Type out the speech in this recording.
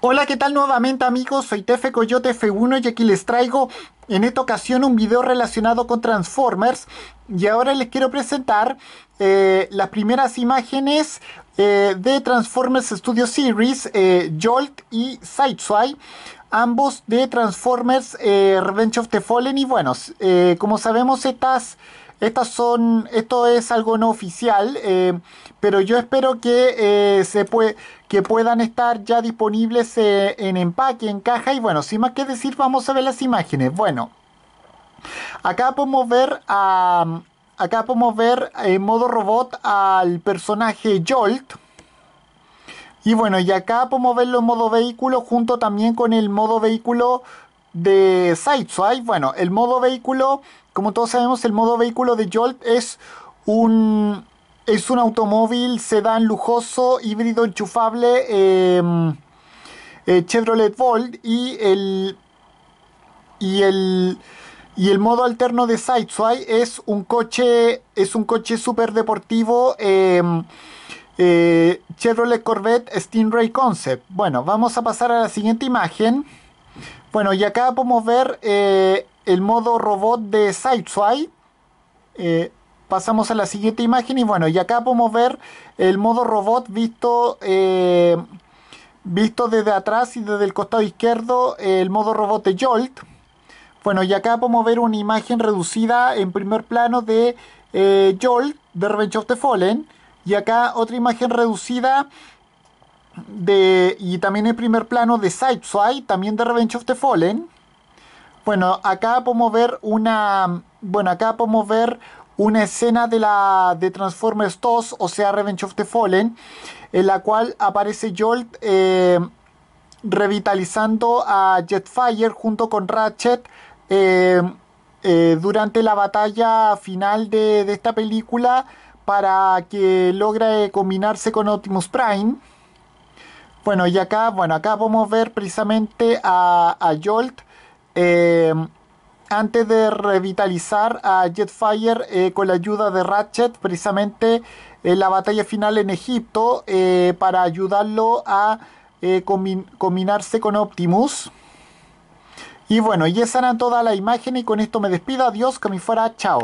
Hola, ¿qué tal nuevamente amigos? Soy Tefe Coyote F1 y aquí les traigo en esta ocasión un video relacionado con Transformers y ahora les quiero presentar eh, las primeras imágenes eh, de Transformers Studio Series, eh, Jolt y Sideswipe, ambos de Transformers Revenge of the Fallen y bueno, como sabemos estas... Estas son, esto es algo no oficial, eh, pero yo espero que, eh, se que puedan estar ya disponibles eh, en empaque, en caja. Y bueno, sin más que decir, vamos a ver las imágenes. Bueno, acá podemos ver a... Acá podemos ver en modo robot al personaje Jolt. Y bueno, y acá podemos verlo en modo vehículo junto también con el modo vehículo de Sideswipe, bueno, el modo vehículo, como todos sabemos, el modo vehículo de Jolt es un, es un automóvil sedán lujoso, híbrido enchufable, em, eh, Chevrolet Volt y el, y el, y el modo alterno de Sideswipe es un coche, es un coche super deportivo, em, eh, Chevrolet Corvette Stingray Concept. Bueno, vamos a pasar a la siguiente imagen. Bueno, y acá podemos ver eh, el modo robot de Sideswipe. Eh, pasamos a la siguiente imagen y bueno, y acá podemos ver el modo robot visto, eh, visto desde atrás y desde el costado izquierdo, el modo robot de Jolt. Bueno, y acá podemos ver una imagen reducida en primer plano de eh, Jolt de Revenge of the Fallen. Y acá otra imagen reducida y también el primer plano de Sideswipe, también de Revenge of the Fallen. Bueno, acá podemos ver una. Bueno, acá podemos ver una escena de la. de Transformers 2, o sea, Revenge of the Fallen. En la cual aparece Jolt eh, revitalizando a Jetfire junto con Ratchet. Eh, eh, durante la batalla final de, de esta película. Para que logre combinarse con Optimus Prime. Bueno, y acá, bueno, acá a ver precisamente a, a Jolt eh, antes de revitalizar a Jetfire eh, con la ayuda de Ratchet, precisamente en eh, la batalla final en Egipto, para ayudarlo a combinarse con Optimus. Y bueno, y esa era toda la imagen y con esto me despido, adiós, que me fuera, chao.